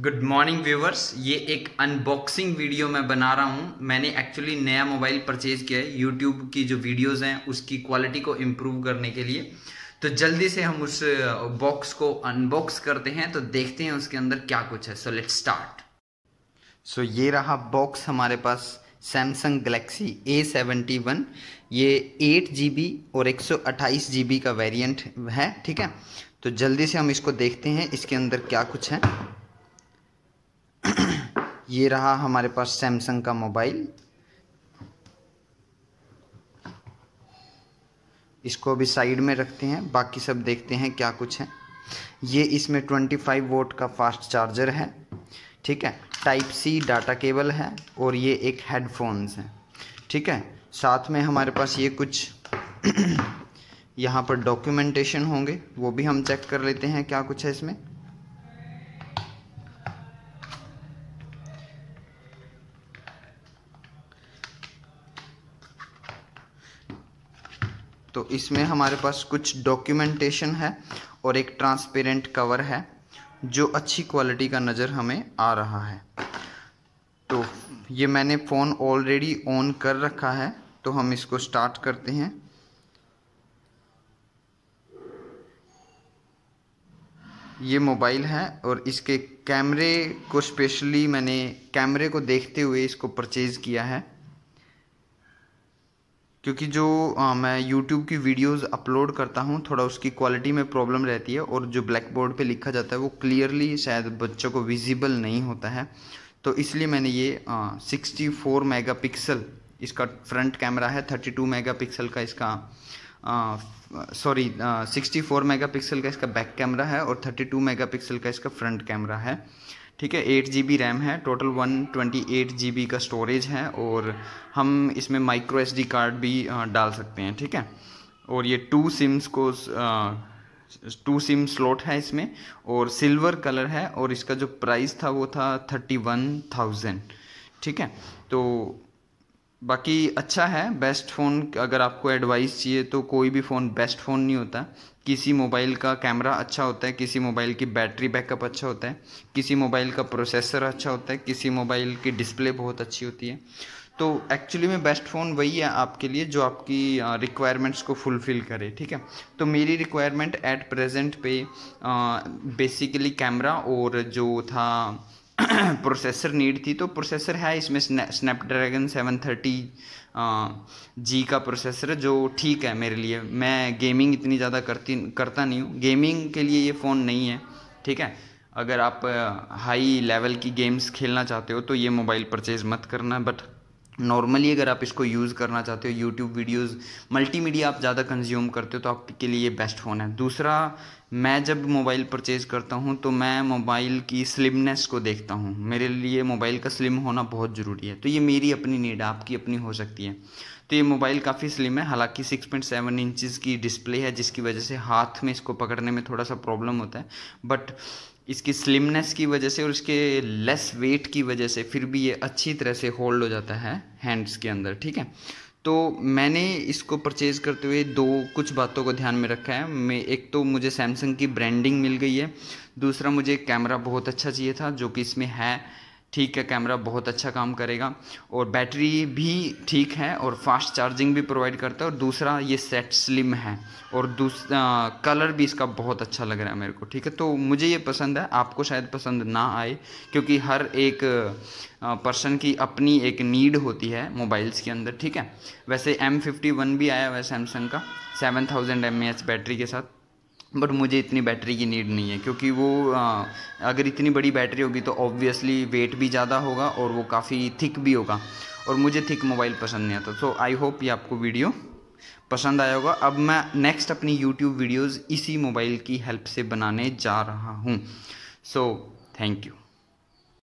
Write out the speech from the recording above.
good morning viewers ये एक unboxing video मैं बना रहा हूँ मैंने एक्चुअली नया मोबाइल परचेज किया है यूट्यूब की जो वीडियोस हैं उसकी क्वालिटी को इम्प्रूव करने के लिए तो जल्दी से हम उस बॉक्स uh, को अनबॉक्स करते हैं तो देखते हैं उसके अंदर क्या कुछ है सो लेट स्टार्ट सो ये रहा बॉक्स हमारे पास Samsung Galaxy A seventy one ये एट जी बी और एक सौ अट्ठाईस जी बी का वेरियंट है ठीक है तो जल्दी से हम इसको देखते हैं इसके अंदर क्या कुछ है ये रहा हमारे पास सैमसंग का मोबाइल इसको अभी साइड में रखते हैं बाकी सब देखते हैं क्या कुछ है ये इसमें 25 वोट का फास्ट चार्जर है ठीक है टाइप सी डाटा केबल है और ये एक हेडफोन्स है ठीक है साथ में हमारे पास ये कुछ यहाँ पर डॉक्यूमेंटेशन होंगे वो भी हम चेक कर लेते हैं क्या कुछ है इसमें तो इसमें हमारे पास कुछ डॉक्यूमेंटेशन है और एक ट्रांसपेरेंट कवर है जो अच्छी क्वालिटी का नज़र हमें आ रहा है तो ये मैंने फ़ोन ऑलरेडी ऑन कर रखा है तो हम इसको स्टार्ट करते हैं ये मोबाइल है और इसके कैमरे को स्पेशली मैंने कैमरे को देखते हुए इसको परचेज़ किया है क्योंकि जो आ, मैं YouTube की वीडियोस अपलोड करता हूँ थोड़ा उसकी क्वालिटी में प्रॉब्लम रहती है और जो ब्लैक बोर्ड पर लिखा जाता है वो क्लियरली शायद बच्चों को विजिबल नहीं होता है तो इसलिए मैंने ये सिक्सटी फोर मेगा पिक्सल इसका फ्रंट कैमरा है थर्टी टू मेगा पिक्सल का इसका sorry sixty four megapixel का इसका बैक कैमरा है और थर्टी टू मेगा पिक्सल का इसका फ्रंट कैमरा है ठीक है एट जी बी रैम है total one twenty eight G B का स्टोरेज है और हम इसमें माइक्रो एस डी कार्ड भी डाल सकते हैं ठीक है और ये टू सिम्स को टू सिम स्लॉट है इसमें और सिल्वर कलर है और इसका जो प्राइस था वो था थर्टी वन थाउजेंड ठीक है तो बाकी अच्छा है बेस्ट फ़ोन अगर आपको एडवाइस चाहिए तो कोई भी फ़ोन बेस्ट फ़ोन नहीं होता किसी मोबाइल का कैमरा अच्छा होता है किसी मोबाइल की बैटरी बैकअप अच्छा होता है किसी मोबाइल का प्रोसेसर अच्छा होता है किसी मोबाइल की डिस्प्ले बहुत अच्छी होती है तो एक्चुअली में बेस्ट फ़ोन वही है आपके लिए जो आपकी रिक्वायरमेंट्स को फुलफ़िल करे ठीक है तो मेरी रिक्वायरमेंट एट प्रेजेंट पे बेसिकली कैमरा और जो था प्रोसेसर नीड थी तो प्रोसेसर है इसमें स्नैपड्रैगन सेवन थर्टी जी का प्रोसेसर है जो ठीक है मेरे लिए मैं गेमिंग इतनी ज़्यादा करती करता नहीं हूँ गेमिंग के लिए ये फ़ोन नहीं है ठीक है अगर आप हाई लेवल की गेम्स खेलना चाहते हो तो ये मोबाइल परचेज़ मत करना बट नॉर्मली अगर आप इसको यूज़ करना चाहते हो यूट्यूब वीडियोस मल्टीमीडिया आप ज़्यादा कंज्यूम करते हो तो आपके लिए बेस्ट फ़ोन है दूसरा मैं जब मोबाइल परचेज़ करता हूँ तो मैं मोबाइल की स्लिमनेस को देखता हूँ मेरे लिए मोबाइल का स्लिम होना बहुत ज़रूरी है तो ये मेरी अपनी नीड आपकी अपनी हो सकती है तो ये मोबाइल काफ़ी स्लिम है हालांकि 6.7 पॉइंट इंचज़ की डिस्प्ले है जिसकी वजह से हाथ में इसको पकड़ने में थोड़ा सा प्रॉब्लम होता है बट इसकी स्लिमनेस की वजह से और इसके लेस वेट की वजह से फिर भी ये अच्छी तरह से होल्ड हो जाता है हैंड्स के अंदर ठीक है तो मैंने इसको परचेज़ करते हुए दो कुछ बातों को ध्यान में रखा है मैं एक तो मुझे सैमसंग की ब्रांडिंग मिल गई है दूसरा मुझे कैमरा बहुत अच्छा चाहिए था जो कि इसमें है ठीक है कैमरा बहुत अच्छा काम करेगा और बैटरी भी ठीक है और फास्ट चार्जिंग भी प्रोवाइड करता है और दूसरा ये सेट स्लिम है और दूसरा कलर भी इसका बहुत अच्छा लग रहा है मेरे को ठीक है तो मुझे ये पसंद है आपको शायद पसंद ना आए क्योंकि हर एक पर्सन की अपनी एक नीड होती है मोबाइल्स के अंदर ठीक है वैसे एम फिफ्टी वन भी आया हुआ है सैमसंग का seven thousand M A H battery के साथ बट मुझे इतनी बैटरी की नीड नहीं है क्योंकि वो आ, अगर इतनी बड़ी बैटरी होगी तो ऑब्वियसली वेट भी ज़्यादा होगा और वो काफ़ी थिक भी होगा और मुझे थिक मोबाइल पसंद नहीं आता सो आई होप ये आपको वीडियो पसंद आया होगा अब मैं नेक्स्ट अपनी यूट्यूब वीडियोज़ इसी मोबाइल की हेल्प से बनाने जा रहा हूँ सो थैंक यू